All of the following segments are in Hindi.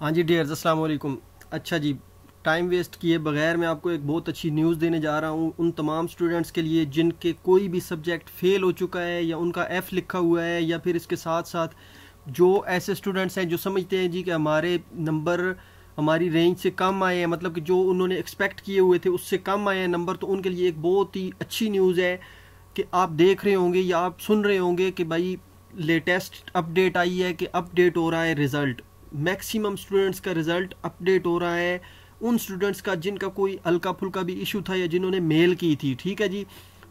हाँ जी डियर्स अस्सलाम अच्छा जी टाइम वेस्ट किए बगैर मैं आपको एक बहुत अच्छी न्यूज़ देने जा रहा हूँ उन तमाम स्टूडेंट्स के लिए जिनके कोई भी सब्जेक्ट फ़ेल हो चुका है या उनका एफ़ लिखा हुआ है या फिर इसके साथ साथ जो ऐसे स्टूडेंट्स हैं जो समझते हैं जी कि हमारे नंबर हमारी रेंज से कम आए हैं मतलब कि जो उन्होंने एक्सपेक्ट किए हुए थे उससे कम आए हैं नंबर तो उनके लिए एक बहुत ही अच्छी न्यूज़ है कि आप देख रहे होंगे या आप सुन रहे होंगे कि भाई लेटेस्ट अपडेट आई है कि अपडेट हो रहा है रिज़ल्ट मैक्सिमम स्टूडेंट्स का रिजल्ट अपडेट हो रहा है उन स्टूडेंट्स का जिनका कोई हल्का फुल्का भी इशू था या जिन्होंने मेल की थी ठीक है जी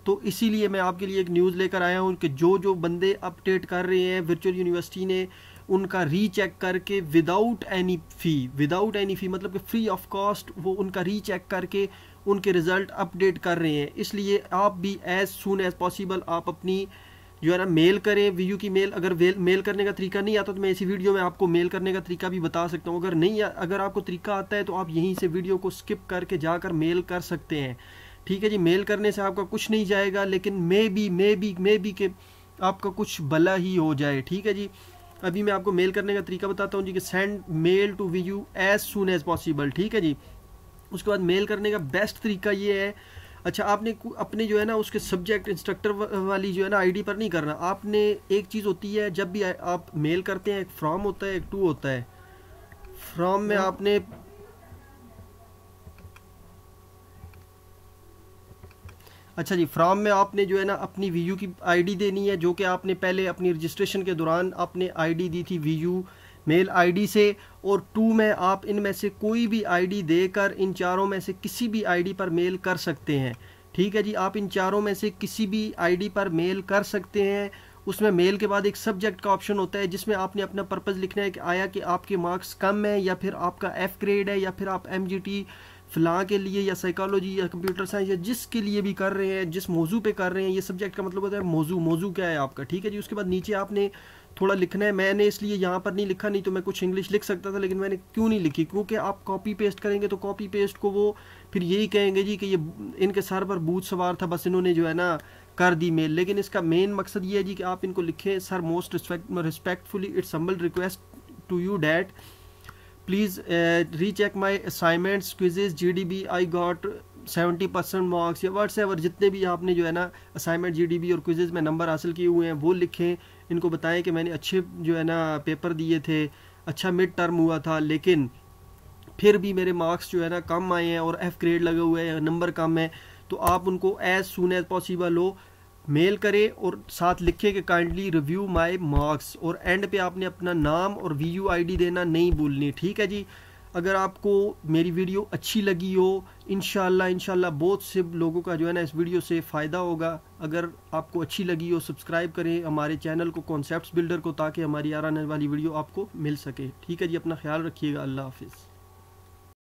तो इसीलिए मैं आपके लिए एक न्यूज़ लेकर आया हूँ कि जो जो बंदे अपडेट कर रहे हैं वर्चुअल यूनिवर्सिटी ने उनका रीचेक करके without any fee without any fee मतलब कि फ्री ऑफ कॉस्ट वो उनका रीचेक करके उनके रिज़ल्ट अपडेट कर रहे हैं इसलिए आप भी एज़ सुन एज़ पॉसिबल आप अपनी जो है ना मेल करें वी की मेल अगर मेल करने का तरीका नहीं आता तो मैं इसी वीडियो में आपको मेल करने का तरीका भी बता सकता हूँ अगर नहीं अगर आपको तरीका आता है तो आप यहीं से वीडियो को स्किप करके जाकर मेल कर सकते हैं ठीक है जी मेल करने से आपका कुछ नहीं जाएगा लेकिन maybe maybe maybe के आपका कुछ भला ही हो जाए ठीक है जी अभी मैं आपको मेल करने का तरीका बताता हूँ जी कि send mail to V U as soon as possible ठीक है जी उसके बाद मेल करने का बेस्ट तरीका ये है अच्छा आपने अपने जो है ना उसके सब्जेक्ट इंस्ट्रक्टर वाली जो है ना आईडी पर नहीं करना आपने एक चीज़ होती है जब भी आप मेल करते हैं एक फॉर्म होता है एक टू होता है फ्रॉम में आपने अच्छा जी फ्रॉम में आपने जो है ना अपनी वी की आईडी देनी है जो कि आपने पहले अपनी रजिस्ट्रेशन के दौरान आपने आईडी दी थी वी मेल आईडी से और टू में आप इनमें से कोई भी आईडी देकर इन चारों में से किसी भी आईडी पर मेल कर सकते हैं ठीक है जी आप इन चारों में से किसी भी आईडी पर मेल कर सकते हैं उसमें मेल के बाद एक सब्जेक्ट का ऑप्शन होता है जिसमें आपने अपना पर्पज़ लिखना है कि आया कि आपके मार्क्स कम हैं या फिर आपका एफ़ ग्रेड है या फिर आप एम जी टी फ़िलहाल के लिए या साइकोलॉजी या कंप्यूटर साइंस या जिसके लिए भी कर रहे हैं जिस मौजू पे कर रहे हैं ये सब्जेक्ट का मतलब होता है मौजू मौजू क्या है आपका ठीक है जी उसके बाद नीचे आपने थोड़ा लिखना है मैंने इसलिए यहाँ पर नहीं लिखा नहीं तो मैं कुछ इंग्लिश लिख सकता था लेकिन मैंने क्यों नहीं लिखी क्योंकि आप कॉपी पेस्ट करेंगे तो कॉपी पेस्ट को वो फिर यही कहेंगे जी कि ये इनके सर पर भूत सवार था बस इन्होंने जो है ना कर दी मेल लेकिन इसका मेन मकसद ये है जी कि आप इनको लिखें sir most respect respectfully it's humble request to you that please uh, recheck my assignments quizzes gdb i got 70 percent marks या एवर जितने भी आपने जो है ना असाइनमेंट जी डी बी और क्विजेज में नंबर हासिल किए हुए हैं वो लिखें इनको बताएं कि मैंने अच्छे जो है ना पेपर दिए थे अच्छा मिड टर्म हुआ था लेकिन फिर भी मेरे मार्क्स जो है ना कम आए हैं और एफ़ ग्रेड लगे हुए हैं नंबर कम है तो आप उनको एज सुन एज पॉसिबल हो मेल करें और साथ लिखें कि काइंडली रिव्यू माय मार्क्स और एंड पे आपने अपना नाम और वी यू देना नहीं भूलनी ठीक है जी अगर आपको मेरी वीडियो अच्छी लगी हो इन शह बहुत से लोगों का जो है ना इस वीडियो से फ़ायदा होगा अगर आपको अच्छी लगी हो सब्सक्राइब करें हमारे चैनल को कॉन्सेप्ट बिल्डर को ताकि हमारी आने वाली वीडियो आपको मिल सके ठीक है जी अपना ख्याल रखिएगा अल्लाह हाफिज़